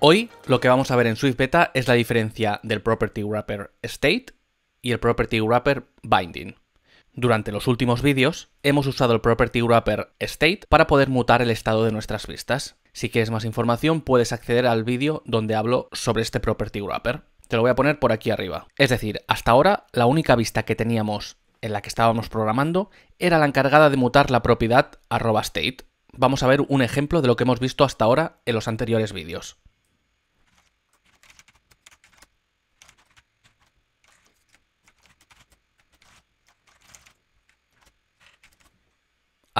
Hoy lo que vamos a ver en Swift Beta es la diferencia del Property Wrapper State y el Property Wrapper Binding. Durante los últimos vídeos hemos usado el Property Wrapper State para poder mutar el estado de nuestras vistas. Si quieres más información puedes acceder al vídeo donde hablo sobre este Property Wrapper. Te lo voy a poner por aquí arriba. Es decir, hasta ahora la única vista que teníamos en la que estábamos programando era la encargada de mutar la propiedad arroba state. Vamos a ver un ejemplo de lo que hemos visto hasta ahora en los anteriores vídeos.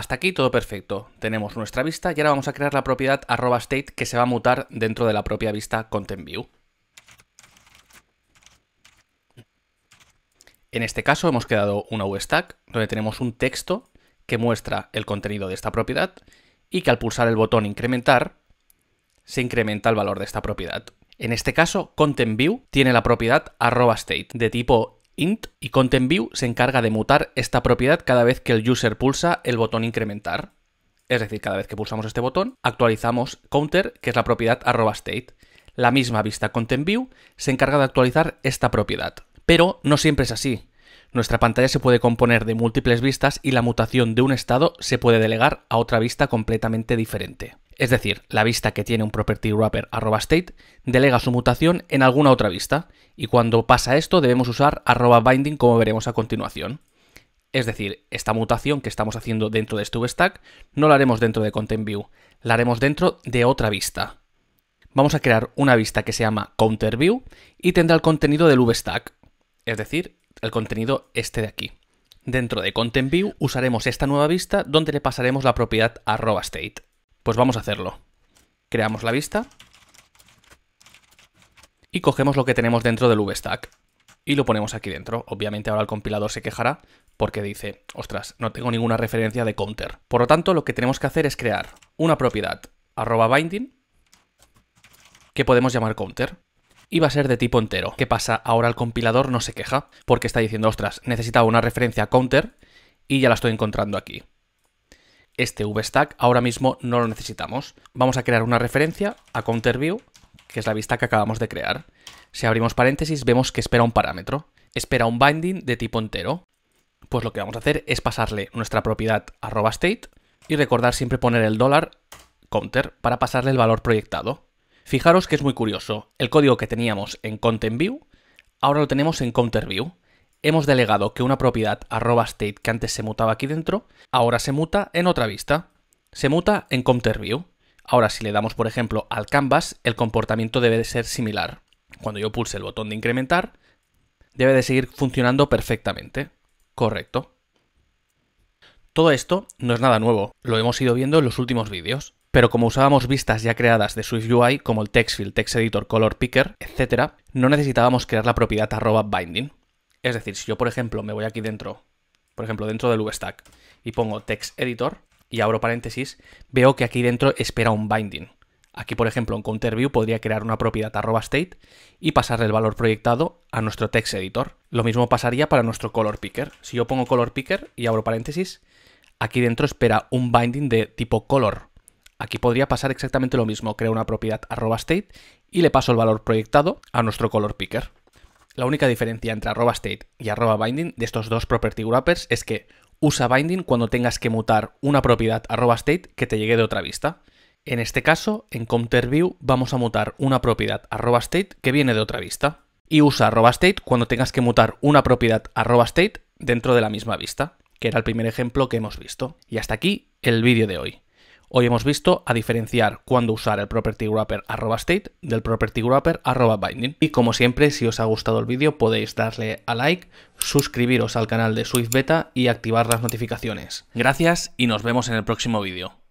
Hasta aquí todo perfecto. Tenemos nuestra vista y ahora vamos a crear la propiedad arroba state que se va a mutar dentro de la propia vista ContentView. En este caso hemos creado una VStack donde tenemos un texto que muestra el contenido de esta propiedad y que al pulsar el botón incrementar se incrementa el valor de esta propiedad. En este caso, ContentView tiene la propiedad arroba state de tipo int y ContentView se encarga de mutar esta propiedad cada vez que el user pulsa el botón incrementar. Es decir, cada vez que pulsamos este botón, actualizamos counter, que es la propiedad arroba state. La misma vista ContentView se encarga de actualizar esta propiedad. Pero no siempre es así. Nuestra pantalla se puede componer de múltiples vistas y la mutación de un estado se puede delegar a otra vista completamente diferente. Es decir, la vista que tiene un property wrapper arroba state delega su mutación en alguna otra vista, y cuando pasa esto debemos usar arroba binding como veremos a continuación. Es decir, esta mutación que estamos haciendo dentro de este VStack no la haremos dentro de ContentView, la haremos dentro de otra vista. Vamos a crear una vista que se llama CounterView y tendrá el contenido del VStack, es decir, el contenido este de aquí. Dentro de ContentView usaremos esta nueva vista donde le pasaremos la propiedad arroba state. Pues vamos a hacerlo. Creamos la vista. Y cogemos lo que tenemos dentro del VStack. Y lo ponemos aquí dentro. Obviamente ahora el compilador se quejará porque dice, ostras, no tengo ninguna referencia de counter. Por lo tanto, lo que tenemos que hacer es crear una propiedad arroba binding que podemos llamar counter y va a ser de tipo entero. ¿Qué pasa? Ahora el compilador no se queja porque está diciendo, ostras, necesitaba una referencia counter y ya la estoy encontrando aquí este VStack ahora mismo no lo necesitamos. Vamos a crear una referencia a CounterView, que es la vista que acabamos de crear. Si abrimos paréntesis, vemos que espera un parámetro. Espera un binding de tipo entero. Pues lo que vamos a hacer es pasarle nuestra propiedad arroba state y recordar siempre poner el dólar counter para pasarle el valor proyectado. Fijaros que es muy curioso. El código que teníamos en ContentView ahora lo tenemos en CounterView hemos delegado que una propiedad arroba state que antes se mutaba aquí dentro, ahora se muta en otra vista. Se muta en comterview. Ahora si le damos por ejemplo al canvas, el comportamiento debe de ser similar. Cuando yo pulse el botón de incrementar, debe de seguir funcionando perfectamente. Correcto. Todo esto no es nada nuevo, lo hemos ido viendo en los últimos vídeos, pero como usábamos vistas ya creadas de SwiftUI como el textfield, TextEditor, colorpicker, Picker, etc., no necesitábamos crear la propiedad arroba binding. Es decir, si yo, por ejemplo, me voy aquí dentro, por ejemplo, dentro del VStack y pongo text editor y abro paréntesis, veo que aquí dentro espera un binding. Aquí, por ejemplo, en CounterView podría crear una propiedad arroba state y pasarle el valor proyectado a nuestro text editor. Lo mismo pasaría para nuestro color picker. Si yo pongo color picker y abro paréntesis, aquí dentro espera un binding de tipo color. Aquí podría pasar exactamente lo mismo. Creo una propiedad arroba state y le paso el valor proyectado a nuestro color picker. La única diferencia entre arroba state y arroba binding de estos dos property wrappers es que usa binding cuando tengas que mutar una propiedad arroba state que te llegue de otra vista. En este caso, en view vamos a mutar una propiedad arroba state que viene de otra vista. Y usa arroba state cuando tengas que mutar una propiedad arroba state dentro de la misma vista, que era el primer ejemplo que hemos visto. Y hasta aquí el vídeo de hoy. Hoy hemos visto a diferenciar cuándo usar el property wrapper arroba state del property wrapper arroba binding. Y como siempre, si os ha gustado el vídeo podéis darle a like, suscribiros al canal de Swift Beta y activar las notificaciones. Gracias y nos vemos en el próximo vídeo.